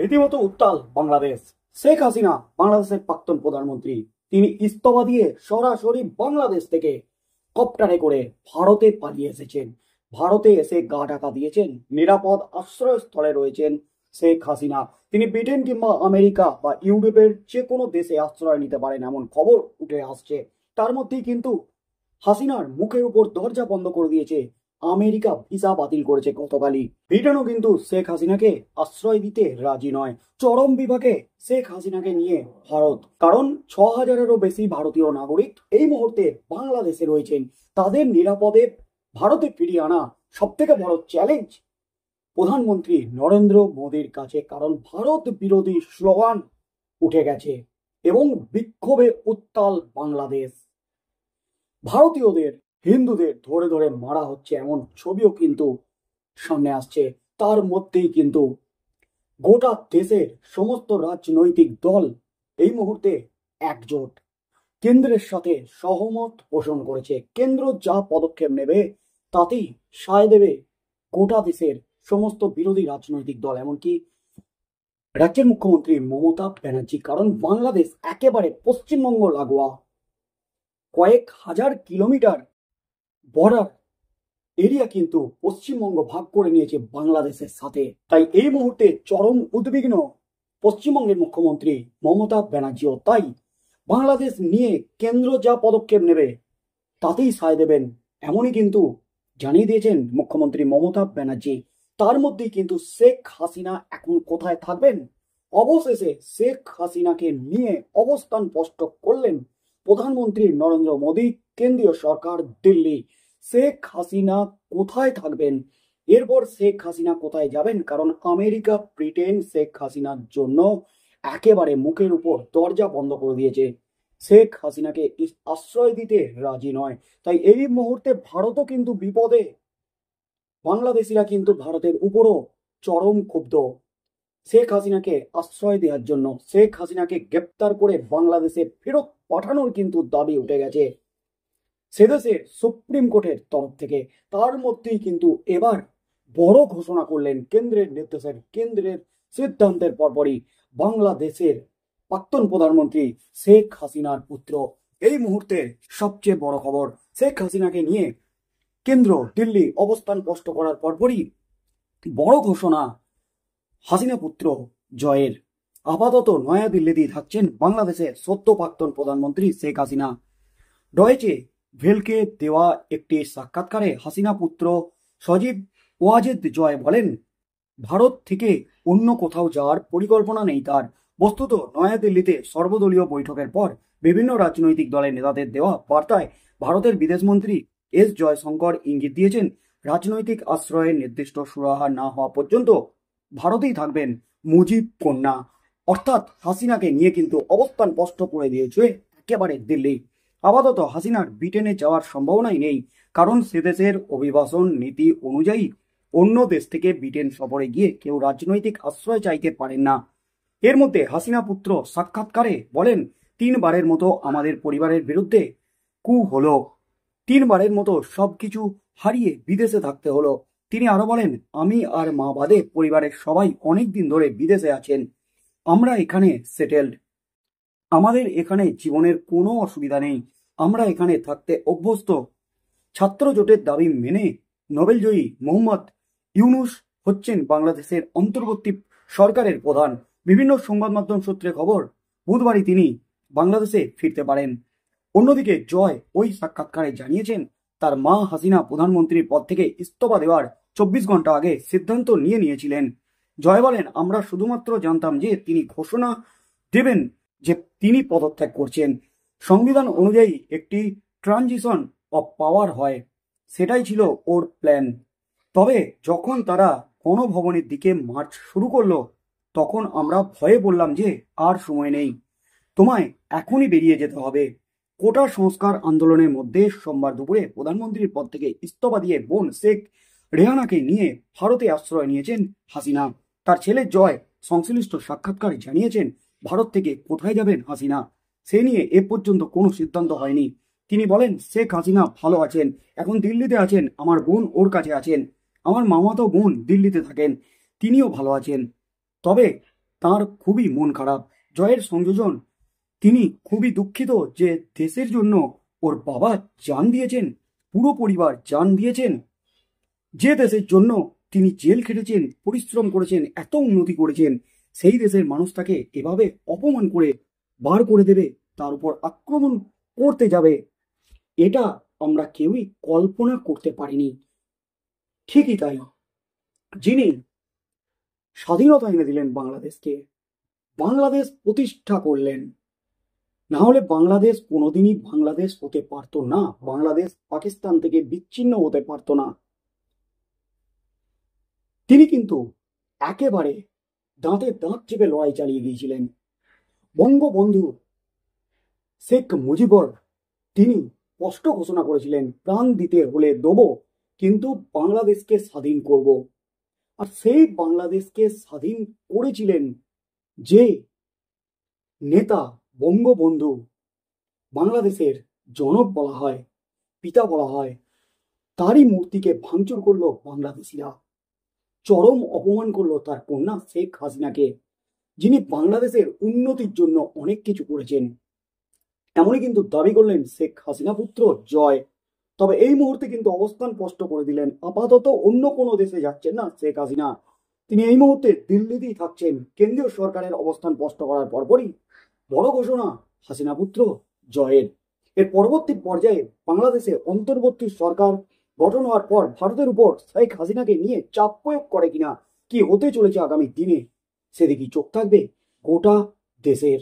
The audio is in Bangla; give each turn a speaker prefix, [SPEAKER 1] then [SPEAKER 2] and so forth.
[SPEAKER 1] রীতিমতো উত্তাল বাংলাদেশ শেখ হাসিনা বাংলাদেশের প্রাক্তন প্রধানমন্ত্রী তিনি ইস্তফা দিয়ে সরাসরি বাংলাদেশ থেকে কপ্টারে করে ভারতে পালিয়ে এসেছেন ভারতে এসে গা ঢাকা দিয়েছেন নিরাপদ আশ্রয়স্থলে রয়েছেন শেখ হাসিনা তিনি ব্রিটেন কিংবা আমেরিকা বা ইউরোপের যে কোনো দেশে আশ্রয় নিতে পারেন এমন খবর উঠে আসছে তার মধ্যেই কিন্তু হাসিনার মুখের উপর দরজা বন্ধ করে দিয়েছে আমেরিকা ভিসা বাতিল করেছে গতকালই ব্রিটেনও কিন্তু শেখ হাসিনাকে আশ্রয় দিতে রাজি নয় চরম বিভাগে শেখ হাসিনাকে নিয়ে ভারত কারণ ছ হাজারেরও বেশি ভারতীয় নাগরিক এই মুহূর্তে বাংলাদেশে রয়েছেন তাদের নিরাপদে ভারতে ফিরিয়ে আনা সব থেকে বড় চ্যালেঞ্জ প্রধানমন্ত্রী নরেন্দ্র মোদীর কাছে কারণ ভারত বিরোধী স্লোগান উঠে গেছে এবং বিক্ষোভে উত্তাল বাংলাদেশ ভারতীয়দের হিন্দুদের ধরে ধরে মারা হচ্ছে এমন ছবিও কিন্তু সামনে আসছে তার মধ্যেই কিন্তু গোটা দেশের সমস্ত রাজনৈতিক দল এই মুহূর্তে একজোট কেন্দ্রের সাথে সহমত পোষণ করেছে কেন্দ্র যা পদক্ষেপ নেবে তাতেই সায় দেবে গোটা দেশের সমস্ত বিরোধী রাজনৈতিক দল এমনকি রাজ্যের মুখ্যমন্ত্রী মমতা ব্যানার্জি কারণ বাংলাদেশ একেবারে পশ্চিমবঙ্গ লাগোয়া কয়েক হাজার কিলোমিটার বর্ডার এরিয়া কিন্তু পশ্চিমবঙ্গ ভাগ করে নিয়েছে বাংলাদেশের সাথে তাই এই মুহূর্তে চরম উদ্বিগ্ন পশ্চিমবঙ্গের মুখ্যমন্ত্রী মমতা ব্যানার্জিও তাই বাংলাদেশ নিয়ে কেন্দ্র যা পদক্ষেপ নেবে তাতেই সায় দেবেন এমনই কিন্তু জানিয়ে দিয়েছেন মুখ্যমন্ত্রী মমতা ব্যানার্জি তার মধ্যেই কিন্তু শেখ হাসিনা এখন কোথায় থাকবেন অবশেষে শেখ হাসিনাকে নিয়ে অবস্থান স্পষ্ট করলেন প্রধানমন্ত্রী নরেন্দ্র মোদী কেন্দ্রীয় সরকার দিল্লি শেখ হাসিনা কোথায় থাকবেন এরপর শেখ হাসিনা কোথায় যাবেন কারণ আমেরিকা ব্রিটেন শেখ হাসিনার জন্য একেবারে মুখের উপর দরজা বন্ধ করে দিয়েছে শেখ হাসিনাকে আশ্রয় দিতে রাজি নয় তাই এই মুহূর্তে ভারতও কিন্তু বিপদে বাংলাদেশিরা কিন্তু ভারতের উপরও চরম ক্ষুব্ধ শেখ হাসিনাকে আশ্রয় দেওয়ার জন্য শেখ হাসিনাকে গ্রেপ্তার করে বাংলাদেশে ফেরত পাঠানোর কিন্তু দাবি উঠে গেছে সেদেশের সুপ্রিম কোর্টের তরফ থেকে তার মধ্যেই কিন্তু এবার বড় ঘোষণা করলেন কেন্দ্রের নির্দেশের কেন্দ্রের সিদ্ধান্তের পরপরই বাংলাদেশের প্রাক্তন প্রধানমন্ত্রী শেখ হাসিনার পুত্র এই মুহূর্তের সবচেয়ে বড় খবর শেখ হাসিনাকে নিয়ে কেন্দ্র দিল্লি অবস্থান স্পষ্ট করার পরপরই বড় ঘোষণা হাসিনা পুত্র জয়ের আপাতত নয়াদিল্লিতেই থাকছেন বাংলাদেশের সত্য প্রাক্তন প্রধানমন্ত্রী শেখ হাসিনা রয়েছে ভেলকে দেওয়া একটি সাক্ষাৎকারে হাসিনা পুত্র সজীব ওয়াজেদ জয় বলেন ভারত থেকে অন্য কোথাও যাওয়ার পরিকল্পনা নেই তার বস্তুত নয়াদিল্লিতে সর্বদলীয় বৈঠকের পর বিভিন্ন রাজনৈতিক দলের নেতাদের দেওয়া বার্তায় ভারতের বিদেশমন্ত্রী এস জয়শঙ্কর ইঙ্গিত দিয়েছেন রাজনৈতিক আশ্রয়ের নির্দিষ্ট সুরাহা না হওয়া পর্যন্ত ভারতেই থাকবেন মুজিব কন্যা অর্থাৎ হাসিনাকে নিয়ে কিন্তু অবস্থান স্পষ্ট করে দিয়েছে একেবারে দিল্লি আপাতত হাসিনার ব্রিটেনে যাওয়ার সম্ভাবনাই নেই কারণ সেদেশের অভিবাসন নীতি অনুযায়ী অন্য দেশ থেকে ব্রিটেন সফরে গিয়ে কেউ রাজনৈতিক আশ্রয় চাইতে পারেন না এর মধ্যে হাসিনা পুত্র সাক্ষাৎকারে বলেন তিনবারের মতো আমাদের পরিবারের বিরুদ্ধে কু হল তিনবারের মতো সবকিছু হারিয়ে বিদেশে থাকতে হলো তিনি আরো বলেন আমি আর মা বাদে পরিবারের সবাই অনেকদিন ধরে বিদেশে আছেন আমরা এখানে সেটেলড আমাদের এখানে জীবনের কোনো অসুবিধা নেই আমরা এখানে থাকতে অভ্যস্ত ছাত্র জোটের দাবি মেনে নোবেলজয়ী মোহাম্মদ ইউনুস হচ্ছেন বাংলাদেশের অন্তর্বর্তী সরকারের প্রধান বিভিন্ন সংবাদ মাধ্যম সূত্রে খবর বুধবারই তিনি বাংলাদেশে ফিরতে পারেন অন্যদিকে জয় ওই সাক্ষাৎকারে জানিয়েছেন তার মা হাসিনা প্রধানমন্ত্রীর পদ থেকে ইস্তফা দেওয়ার চব্বিশ ঘন্টা আগে সিদ্ধান্ত নিয়ে নিয়েছিলেন জয় বলেন আমরা শুধুমাত্র জানতাম যে তিনি ঘোষণা দেবেন যে তিনি পদত্যাগ করছেন সংবিধান অনুযায়ী একটি ট্রানজিশন অফ পাওয়ার হয় সেটাই ছিল ওর প্ল্যান তবে যখন তারা গণভবনের দিকে মার্চ শুরু করলো তখন আমরা ভয়ে বললাম যে আর সময় নেই তোমায় এখনই বেরিয়ে যেতে হবে কোটা সংস্কার আন্দোলনের মধ্যে সোমবার দুপুরে প্রধানমন্ত্রীর পদ থেকে ইস্তফা দিয়ে বোন শেখ রেহানাকে নিয়ে ভারতে আশ্রয় নিয়েছেন হাসিনা তার ছেলে জয় সংশ্লিষ্ট সাক্ষাৎকার জানিয়েছেন ভারত থেকে কোথায় যাবেন হাসিনা সে নিয়ে এ পর্যন্ত কোনো সিদ্ধান্ত হয়নি তিনি বলেন শেখ হাসিনা ভালো আছেন এখন দিল্লিতে আছেন আমার বোন ওর কাছে আছেন আমার মামাতো বোন দিল্লিতে থাকেন তিনিও ভালো আছেন তবে তার খুবই মন খারাপ জয়ের সংযোজন তিনি খুবই দুঃখিত যে দেশের জন্য ওর বাবা জান দিয়েছেন পুরো পরিবার জান দিয়েছেন যে দেশের জন্য তিনি জেল খেটেছেন পরিশ্রম করেছেন এত উন্নতি করেছেন সেই দেশের মানুষ তাকে এভাবে অপমান করে বার করে দেবে তার উপর আক্রমণ করতে যাবে এটা আমরা কেউই কল্পনা করতে পারিনি ঠিকই তাই যিনি স্বাধীনতা এনে দিলেন বাংলাদেশকে বাংলাদেশ প্রতিষ্ঠা করলেন না হলে বাংলাদেশ কোনোদিনই বাংলাদেশ হতে পারতো না বাংলাদেশ পাকিস্তান থেকে বিচ্ছিন্ন হতে পারতো না তিনি কিন্তু একেবারে দাঁতে দাঁত চেপে লড়াই চালিয়ে গিয়েছিলেন বঙ্গবন্ধু শেখ মুজিবর তিনি স্পষ্ট ঘোষণা করেছিলেন প্রাণ দিতে হলে দেব কিন্তু বাংলাদেশকে স্বাধীন করব আর সেই বাংলাদেশকে স্বাধীন করেছিলেন যে নেতা বঙ্গবন্ধু বাংলাদেশের জনক বলা হয় পিতা বলা হয় তারই মূর্তিকে ভাঙচুর করল বাংলাদেশিরা চরম অপমান করলো তার কন্যা শেখ হাসিনাকে যিনি বাংলাদেশের উন্নতির জন্য অনেক কিছু করেছেন এমনই কিন্তু দাবি করলেন শেখ হাসিনা পুত্র জয় তবে এই মুহূর্তে কিন্তু অবস্থান স্পষ্ট করে দিলেন আপাতত অন্য কোনো দেশে যাচ্ছেন না শেখ হাসিনা তিনি এই মুহূর্তে দিল্লিতেই থাকছেন কেন্দ্রীয় সরকারের অবস্থান স্পষ্ট করার পরপরই বড় ঘোষণা হাসিনা পুত্র জয়ের এর পরবর্তী পর্যায়ে বাংলাদেশে অন্তর্বর্তী সরকার গঠন হওয়ার পর ভারতের উপর শেখ হাসিনাকে নিয়ে চাপ প্রয়োগ করে কিনা কি হতে চলেছে আগামী দিনে সেদিকেই চোখ থাকবে গোটা দেশের